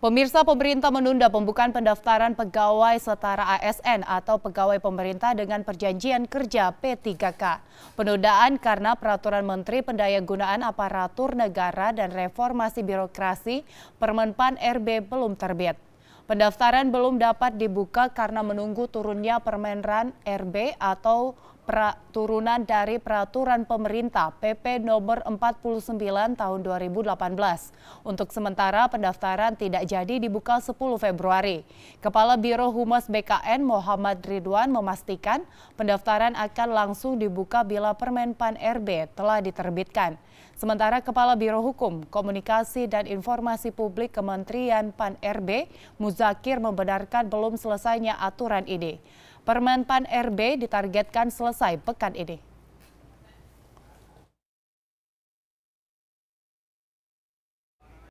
Pemirsa pemerintah menunda pembukaan pendaftaran pegawai setara ASN atau pegawai pemerintah dengan perjanjian kerja P3K. Penundaan karena peraturan Menteri Pendayagunaan Aparatur Negara dan Reformasi Birokrasi Permenpan RB belum terbit. Pendaftaran belum dapat dibuka karena menunggu turunnya Permenran RB atau pra, turunan dari peraturan pemerintah PP nomor 49 tahun 2018. Untuk sementara pendaftaran tidak jadi dibuka 10 Februari. Kepala Biro Humas BKN Muhammad Ridwan memastikan pendaftaran akan langsung dibuka bila Permen Pan RB telah diterbitkan. Sementara Kepala Biro Hukum, Komunikasi dan Informasi Publik Kementerian Pan RB Muzakir membenarkan belum selesainya aturan ini. Permen PAN RB ditargetkan selesai pekan ini.